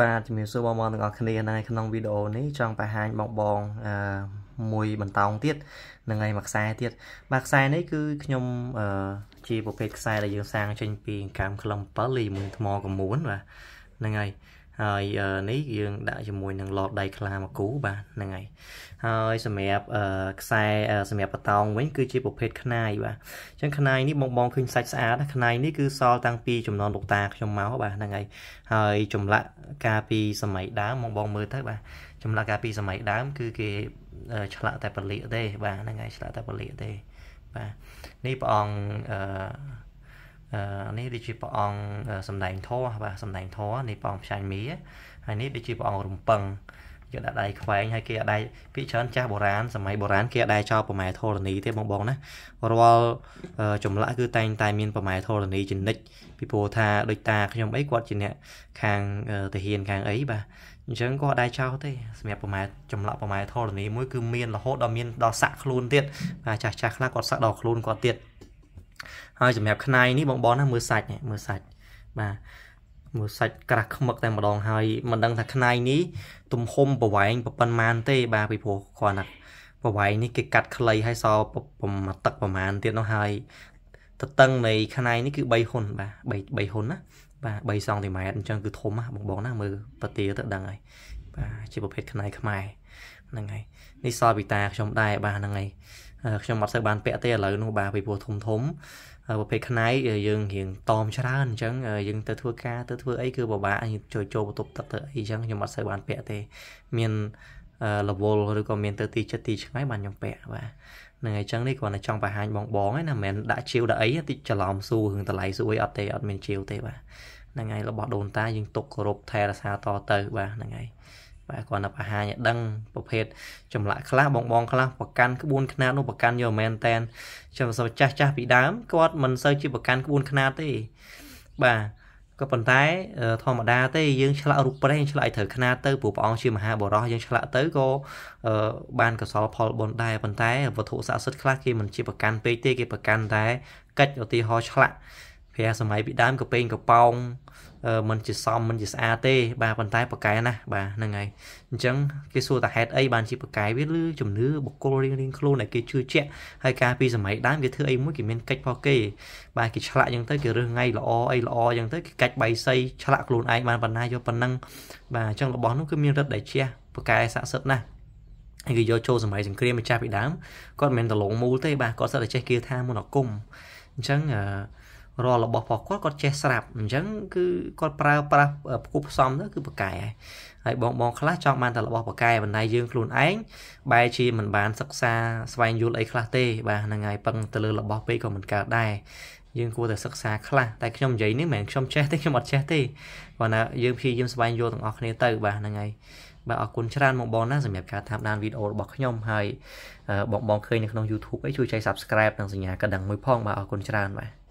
បាទជំរាបសួរបងប្អូនទាំងអស់គ្នានៅក្នុងវីដេអូនេះចង់បង្ហាញបងបងអឺមួយបន្តោងទៀតនឹងឯមួយខ្សែទៀតបាទខ្សែនេះគឺខ្ញុំអឺជាប្រភេទខ្សែដែលយើងសាងចេញពីអង្កាមក្លឹម7លីមួយថ្មកមួនបាទហ្នឹងហើយហើយនេះយើងដាក់ជាមួយនឹងឡដៃខ្លាមកគូបាទហ្នឹងហើយហើយសម្រាប់ខ្សែសម្រាប់បតោងវិញគឺជាប្រភេទខ្នាយបាទអញ្ចឹងខ្នាយនេះបងបងឃើញសាច់ស្អាតខ្នាយនេះគឺសល់តាំងពីចំនួនលោកតាខ្ញុំមកបាទហ្នឹងហើយហើយចម្លាក់កាលពីសម័យដើមបងបងមើលទៅបាទចម្លាក់កាលពីសម័យដើមគឺគេឆ្លាក់តែពលិទេបាទហ្នឹងហើយឆ្លាក់តែពលិទេបាទនេះព្រះអង្គអឺនេះដូចជាព្រះអង្គសម្ដែងធម៌បាទសម្ដែងធម៌នៃព្រះអង្គផ្សាយមីហើយនេះដូចជាព្រះអង្គរំពឹងយកដាក់ដៃខ្វែងហើយគេដាក់ដៃពីច្រើនចាស់បុរាណសម័យបុរាណគេដាក់ចោលប្រម៉ែធរណីទេបងបងណារាល់ចម្លាក់គឺតែងតែមានប្រម៉ែធរណីចនិចពីព្រោះថាដូចតាខ្ញុំអីគាត់ជាអ្នកខាងទាហានខាងអីបាទអញ្ចឹងគាត់ដែរចោលទេសម្រាប់ប្រម៉ែចម្លាក់ប្រម៉ែធរណីមួយគឺមានរហូតដល់មានដល់សាក់ខ្លួនទៀតបាទចាស់ចាស់ខ្លះគាត់សាក់ដល់ខ្លួនគាត់ទៀតហើយសម្រាប់ខ្នៃនេះបងបងណាមើលសាច់មើលសាច់បាទមើលសាច់ក្រាស់ខ្មឹកតែម្ដងហើយមិនដឹងថាខ្នៃនេះទំហំប្រវែងប៉ុន្មានទេបាទពីព្រោះគ្រាន់តែប្រវែងនេះគេកាត់ខ្លីហើយសល់ប្រមាទឹកប្រមាណទៀតនោះហើយទទឹងនៃខ្នៃនេះគឺ3ហ៊ុនបាទ3 3ហ៊ុនណាបាទ3សង់ទីម៉ែត្រអញ្ចឹងគឺធំណាបងបងណាមើលតាទាទៅដឹងហើយបាទជាប្រភេទខ្នៃខ្មែរហ្នឹងហើយនេះសល់ពីតាខ្ញុំដែរបាទហ្នឹងហើយខ្ញុំអត់សូវបានពាក់ទេឥឡូវនោះបាទពីព្រោះធំធំប្រភេទខ្នៃយើងរៀងតមច្រើនអញ្ចឹងយើងទៅធ្វើការទៅធ្វើអីគឺពិបាកចូលចូលបន្ទប់ទឹកទៅអីអញ្ចឹងខ្ញុំអត់សូវបានពាក់ទេមាន level ឬក៏មានទៅទីចិត្តទីឆ្ងាយបានខ្ញុំពាក់បាទនឹងអញ្ចឹងនេះគ្រាន់តែចង់បង្ហាញបងបងឯណាមិនមែនដាក់ជាវដាក់អីតិចច្រឡំសួររឿងតម្លៃសួរអីអត់ទេអត់មានជាវទេបាទហ្នឹងហើយរបស់ដូនតាយើងទុកគោរពថែរក្សាតទៅបាទហ្នឹងហើយបាទគ្រាន់តែបង្ហាញឲ្យដឹងប្រភេទចម្លាក់ខ្លះបងបង ខ្លះប្រកាន់ក្បួនខ្នាតនោះប្រកាន់យកមែនតែនចាំសូវចាស់ចាស់ពីដើមគាត់មិនសូវជាប្រកាន់ក្បួនខ្នាតទេបាទក៏ប៉ុន្តែធម្មតាទេយើងឆ្លាក់រូបប្រេងឆ្លាក់ឲ្យត្រូវខ្នាតទៅព្រោះព្រះអង្គជាមហាបុរសយើងឆ្លាក់ទៅក៏បានកសលផលបុណ្យដែរប៉ុន្តែវត្ថុស័ក្តិសិទ្ធិខ្លះគេមិនជាប្រកាន់ពេកទេគេប្រកាន់តែកិច្ចឧទាហរណ៍ឆ្លាក់ព្រោះសម័យពីដើមកពេងកប៉ោងมันជាសំมันជាស្អាតទេបាទប៉ុន្តែប៉កែណាស់បាទហ្នឹងហើយអញ្ចឹងគេសួរតាហេតុអីបានជាប៉កែវាឬជំនឿបុគ្គលរៀងរៀងខ្លួនដែលគេជឿជាក់ហើយកាលពីសម័យដើមគេធ្វើអីមួយគេមានកិច្ចផងគេបាទគេឆ្លាក់អញ្ចឹងទៅគេរើសថ្ងៃល្អអីល្អអញ្ចឹងទៅគេកាច់បៃសីឆ្លាក់ខ្លួនឯងបានប៉ុណ្ណាយកប៉ុណ្ណឹងបាទអញ្ចឹងរបស់នោះគឺមានរិទ្ធដែលជាប៉កែស័ក្តិសិទ្ធិណាស់គេយកចូលសម័យសង្គ្រាមម្ចាស់ពីដើមគាត់មិនមែនដលងមូលទេបាទគាត់សិតតែចេះគេថាមុនអាគមអញ្ចឹងអឺរាល់របស់របស់គាត់គាត់ចេះស្រាប់អញ្ចឹងគឺគាត់ប្រើប្រាស់ផ្គូផ្សំទៅគឺបកែហើយបងបងខ្លះចង់បានតែរបស់បកែបណ្ដៃយើងខ្លួនឯងបែរជាមិនបានសិក្សាស្វែងយល់អីខ្លះទេបាទហ្នឹងហើយពឹងទៅលើរបស់ពេកក៏មិនកើតដែរយើងគួរតែសិក្សាខ្លះតែខ្ញុំនិយាយនេះមិនមែនខ្ញុំចេះទេខ្ញុំអត់ចេះទេគាត់ណាយើងព្យាយាមស្វែងយល់ទាំងអស់គ្នាទៅបាទហ្នឹងហើយបាទអរគុណច្រើនបងបងណាសម្រាប់ការតាមដានវីដេអូរបស់ខ្ញុំហើយបងបងឃើញនៅក្នុង YouTube អីជួយចែក Subscribe និងសញ្ញាកណ្ដឹងមួយផងបាទអរគុណច្រើនបាទ